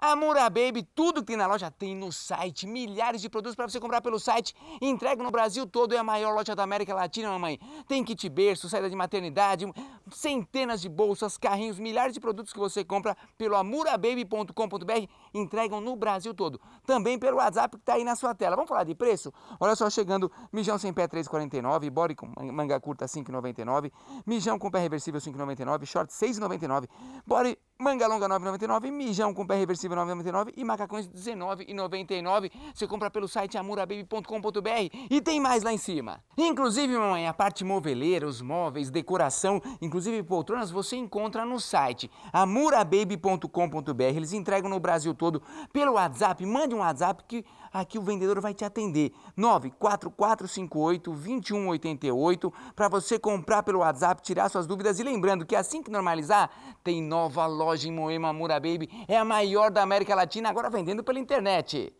Amura Baby, tudo que tem na loja tem no site. Milhares de produtos para você comprar pelo site. Entrega no Brasil todo, é a maior loja da América Latina, mamãe. Tem kit berço, saída de maternidade, centenas de bolsas, carrinhos, milhares de produtos que você compra pelo amurababy.com.br. Entregam no Brasil todo. Também pelo WhatsApp que está aí na sua tela. Vamos falar de preço? Olha só, chegando mijão sem pé 3,49, body com manga curta 5,99, mijão com pé reversível 5,99, short 6,99, body Manga longa 9,99, mijão com pé reversível 9,99 e macacões 19,99. Você compra pelo site amurababy.com.br e tem mais lá em cima. Inclusive, mamãe, a parte moveleira, os móveis, decoração, inclusive poltronas, você encontra no site amurababy.com.br. Eles entregam no Brasil todo pelo WhatsApp. Mande um WhatsApp que aqui o vendedor vai te atender. 94458 2188 para você comprar pelo WhatsApp, tirar suas dúvidas e lembrando que assim que normalizar, tem nova loja loja em Moema Murababy é a maior da América Latina, agora vendendo pela internet.